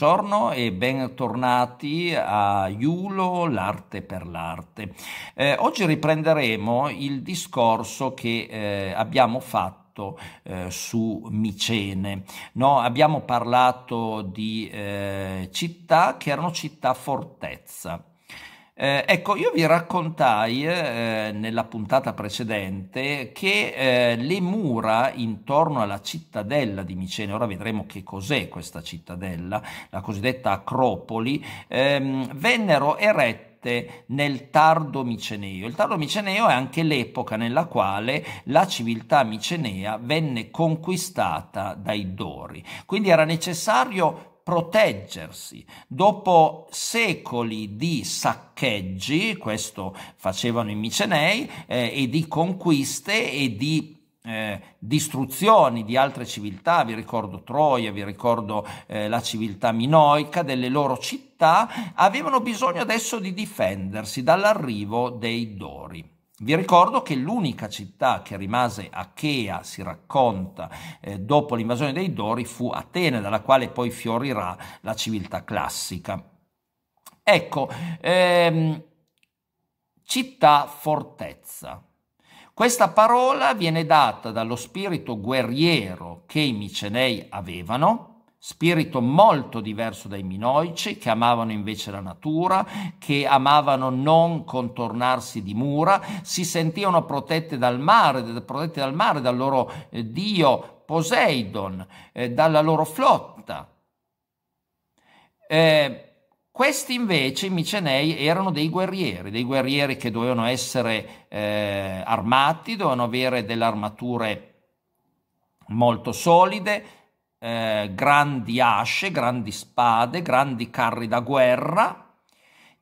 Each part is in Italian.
Buongiorno e bentornati a Iulo, l'arte per l'arte. Eh, oggi riprenderemo il discorso che eh, abbiamo fatto eh, su Micene. No, abbiamo parlato di eh, città che erano città fortezza. Eh, ecco, io vi raccontai eh, nella puntata precedente che eh, le mura intorno alla cittadella di Micene, ora vedremo che cos'è questa cittadella, la cosiddetta Acropoli, ehm, vennero erette nel tardo miceneo. Il tardo miceneo è anche l'epoca nella quale la civiltà micenea venne conquistata dai Dori. Quindi era necessario proteggersi. Dopo secoli di saccheggi, questo facevano i Micenei, eh, e di conquiste e di eh, distruzioni di altre civiltà, vi ricordo Troia, vi ricordo eh, la civiltà minoica, delle loro città, avevano bisogno adesso di difendersi dall'arrivo dei Dori. Vi ricordo che l'unica città che rimase achea, si racconta, eh, dopo l'invasione dei Dori fu Atene, dalla quale poi fiorirà la civiltà classica. Ecco, ehm, città-fortezza. Questa parola viene data dallo spirito guerriero che i Micenei avevano, spirito molto diverso dai minoici che amavano invece la natura, che amavano non contornarsi di mura, si sentivano protette dal mare, protette dal mare, dal loro eh, dio Poseidon, eh, dalla loro flotta. Eh, questi invece, i Micenei, erano dei guerrieri, dei guerrieri che dovevano essere eh, armati, dovevano avere delle armature molto solide, eh, grandi asce, grandi spade, grandi carri da guerra,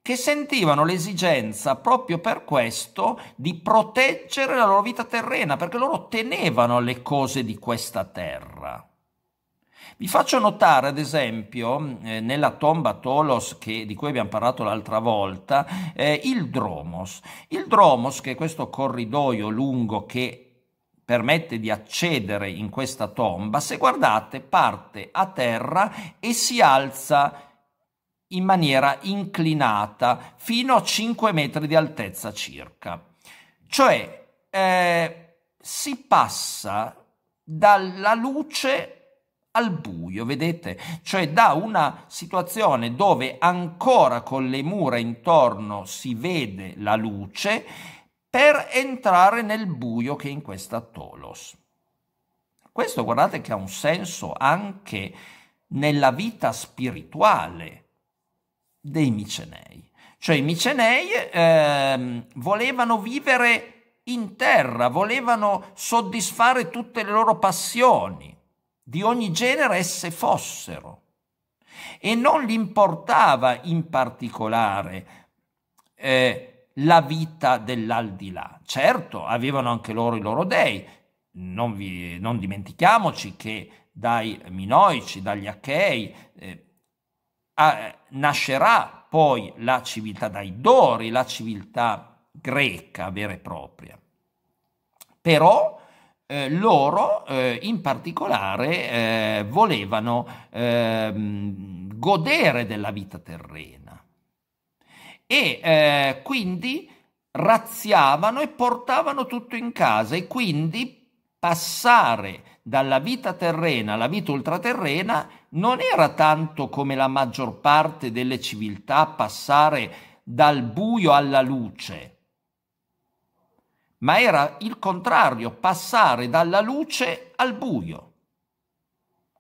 che sentivano l'esigenza proprio per questo di proteggere la loro vita terrena, perché loro tenevano le cose di questa terra. Vi faccio notare, ad esempio, eh, nella tomba Tolos che, di cui abbiamo parlato l'altra volta, eh, il Dromos. Il Dromos, che è questo corridoio lungo che permette di accedere in questa tomba, se guardate parte a terra e si alza in maniera inclinata fino a 5 metri di altezza circa. Cioè eh, si passa dalla luce al buio, vedete? Cioè da una situazione dove ancora con le mura intorno si vede la luce per entrare nel buio che è in questa Tolos. Questo guardate che ha un senso anche nella vita spirituale dei Micenei. Cioè i Micenei eh, volevano vivere in terra, volevano soddisfare tutte le loro passioni, di ogni genere esse fossero. E non gli importava in particolare eh, la vita dell'aldilà. Certo, avevano anche loro i loro dei, non, vi, non dimentichiamoci che dai Minoici, dagli Achei, eh, a, nascerà poi la civiltà dai Dori, la civiltà greca vera e propria. Però eh, loro eh, in particolare eh, volevano ehm, godere della vita terrena e eh, quindi razziavano e portavano tutto in casa e quindi passare dalla vita terrena alla vita ultraterrena non era tanto come la maggior parte delle civiltà passare dal buio alla luce, ma era il contrario, passare dalla luce al buio.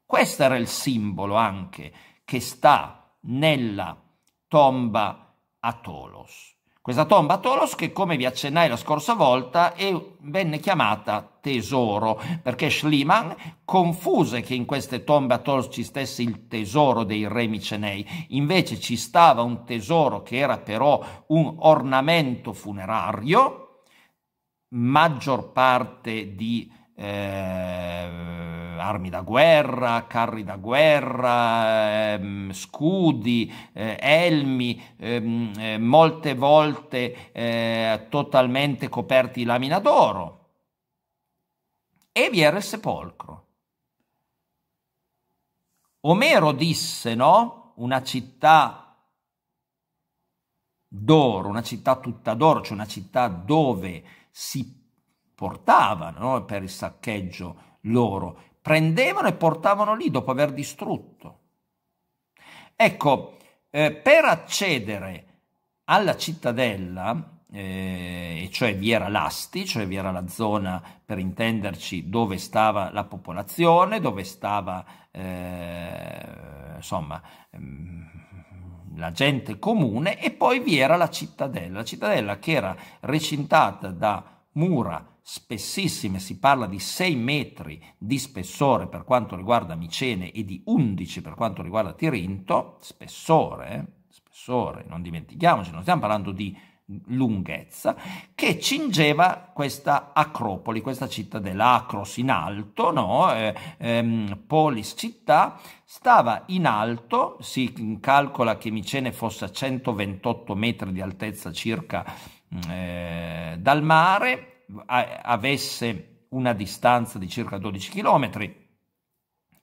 Questo era il simbolo anche che sta nella tomba a Tolos. Questa tomba a Tolos che come vi accennai la scorsa volta venne chiamata tesoro perché Schliemann confuse che in queste tombe a Tolos ci stesse il tesoro dei re micenei, invece ci stava un tesoro che era però un ornamento funerario, maggior parte di eh, armi da guerra, carri da guerra, ehm, scudi, eh, elmi, ehm, eh, molte volte eh, totalmente coperti di lamina d'oro. E vi era il sepolcro. Omero disse, no? Una città d'oro, una città tutta d'oro, cioè una città dove si portavano no? per il saccheggio loro, prendevano e portavano lì dopo aver distrutto. Ecco, eh, per accedere alla cittadella, eh, cioè vi era l'asti, cioè vi era la zona per intenderci dove stava la popolazione, dove stava eh, insomma ehm, la gente comune e poi vi era la cittadella, la cittadella che era recintata da mura spessissime, si parla di 6 metri di spessore per quanto riguarda Micene e di 11 per quanto riguarda Tirinto, spessore, spessore, non dimentichiamoci, non stiamo parlando di lunghezza, che cingeva questa acropoli, questa città Acros in alto, no? eh, ehm, polis città, stava in alto, si calcola che Micene fosse a 128 metri di altezza circa Mm, eh, dal mare, a, avesse una distanza di circa 12 km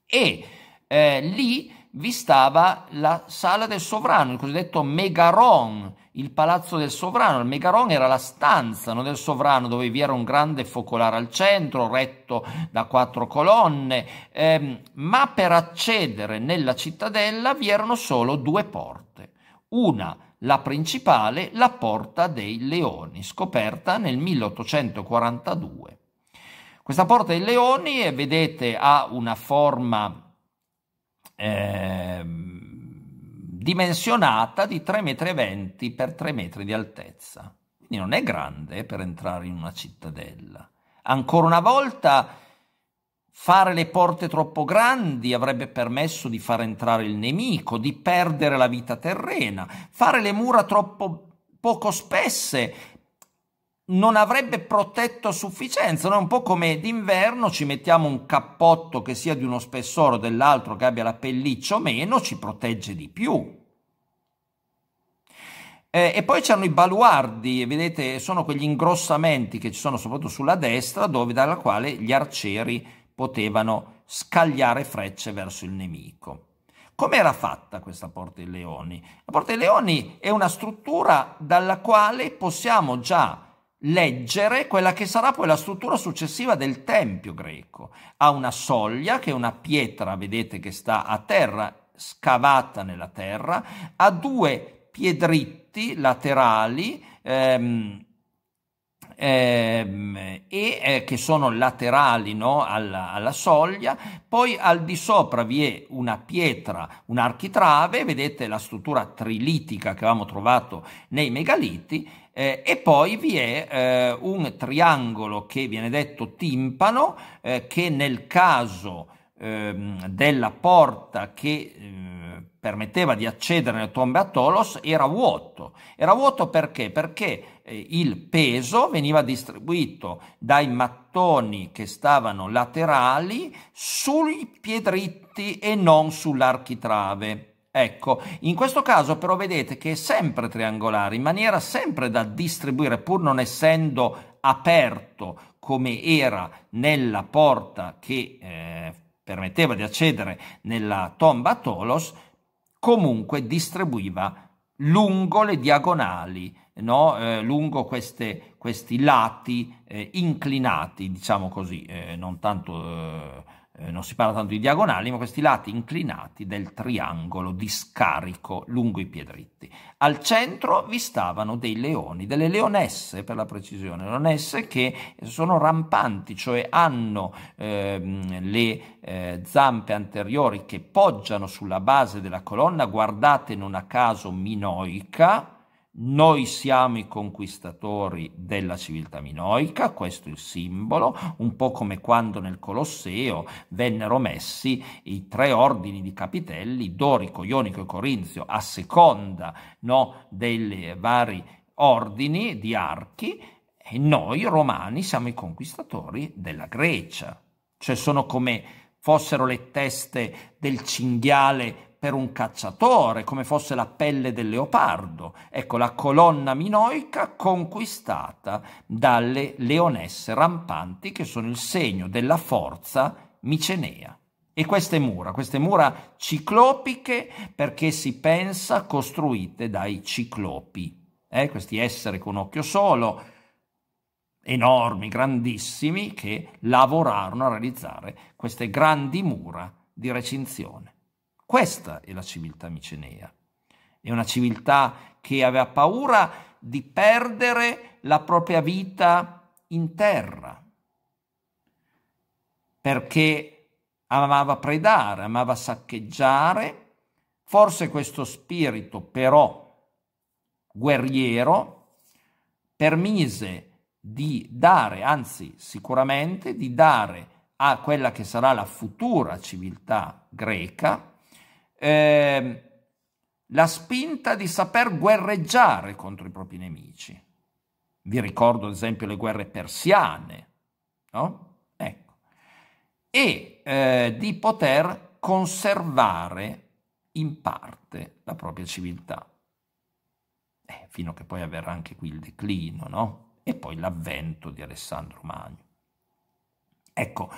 e eh, lì vi stava la sala del sovrano, il cosiddetto megaron, il palazzo del sovrano. Il megaron era la stanza no, del sovrano dove vi era un grande focolare al centro, retto da quattro colonne, ehm, ma per accedere nella cittadella vi erano solo due porte, una la principale la Porta dei Leoni, scoperta nel 1842. Questa Porta dei Leoni, vedete, ha una forma eh, dimensionata di 3,20 m per 3 metri di altezza. Quindi non è grande per entrare in una cittadella. Ancora una volta Fare le porte troppo grandi avrebbe permesso di far entrare il nemico, di perdere la vita terrena. Fare le mura troppo poco spesse non avrebbe protetto a sufficienza, no? un po' come d'inverno ci mettiamo un cappotto che sia di uno spessore o dell'altro che abbia la pelliccia o meno, ci protegge di più. Eh, e poi c'erano i baluardi, vedete, sono quegli ingrossamenti che ci sono soprattutto sulla destra, dove, dalla quale gli arcieri potevano scagliare frecce verso il nemico. Com'era fatta questa Porta dei Leoni? La Porta dei Leoni è una struttura dalla quale possiamo già leggere quella che sarà poi la struttura successiva del tempio greco. Ha una soglia che è una pietra, vedete che sta a terra, scavata nella terra, ha due piedritti laterali ehm, ehm, e eh, che sono laterali no, alla, alla, soglia, poi al di sopra vi è una pietra, un'architrave, vedete la struttura trilitica che avevamo trovato nei megaliti, eh, e poi vi è eh, un triangolo che viene detto timpano, eh, che nel caso ehm, della porta che eh, permetteva di accedere nelle tombe a Tolos era vuoto era vuoto perché? Perché eh, il peso veniva distribuito dai mattoni che stavano laterali sui piedritti e non sull'architrave. Ecco, in questo caso però vedete che è sempre triangolare, in maniera sempre da distribuire, pur non essendo aperto come era nella porta che eh, permetteva di accedere nella tomba Tolos, comunque distribuiva lungo le diagonali, no? eh, lungo queste, questi lati eh, inclinati, diciamo così, eh, non tanto eh, eh, non si parla tanto di diagonali, ma questi lati inclinati del triangolo di scarico lungo i piedritti. Al centro vi stavano dei leoni, delle leonesse per la precisione, leonesse che sono rampanti, cioè hanno ehm, le eh, zampe anteriori che poggiano sulla base della colonna, guardate non a caso minoica, noi siamo i conquistatori della civiltà minoica, questo è il simbolo, un po' come quando nel Colosseo vennero messi i tre ordini di capitelli, dorico, ionico e corinzio, a seconda no, dei vari ordini di archi, e noi romani siamo i conquistatori della Grecia, cioè sono come fossero le teste del cinghiale per un cacciatore, come fosse la pelle del leopardo, ecco la colonna minoica conquistata dalle leonesse rampanti che sono il segno della forza micenea. E queste mura, queste mura ciclopiche perché si pensa costruite dai ciclopi, eh, questi esseri con occhio solo, enormi, grandissimi, che lavorarono a realizzare queste grandi mura di recinzione. Questa è la civiltà micenea. È una civiltà che aveva paura di perdere la propria vita in terra, perché amava predare, amava saccheggiare. Forse questo spirito però guerriero permise di dare, anzi sicuramente di dare a quella che sarà la futura civiltà greca, eh, la spinta di saper guerreggiare contro i propri nemici. Vi ricordo ad esempio le guerre persiane, no? Ecco. E eh, di poter conservare in parte la propria civiltà. Eh, fino a che poi avverrà anche qui il declino, no? E poi l'avvento di Alessandro Magno. Ecco,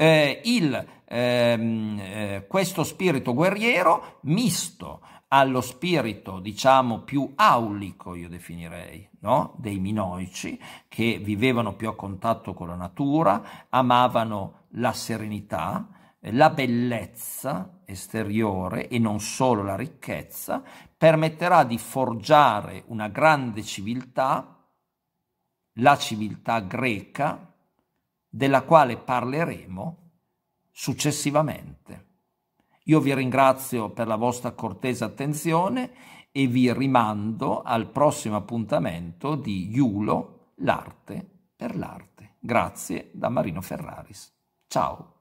eh, il, ehm, eh, questo spirito guerriero misto allo spirito, diciamo, più aulico, io definirei, no? dei minoici, che vivevano più a contatto con la natura, amavano la serenità, la bellezza esteriore e non solo la ricchezza, permetterà di forgiare una grande civiltà, la civiltà greca, della quale parleremo successivamente. Io vi ringrazio per la vostra cortesa attenzione e vi rimando al prossimo appuntamento di Iulo, l'arte per l'arte. Grazie da Marino Ferraris. Ciao.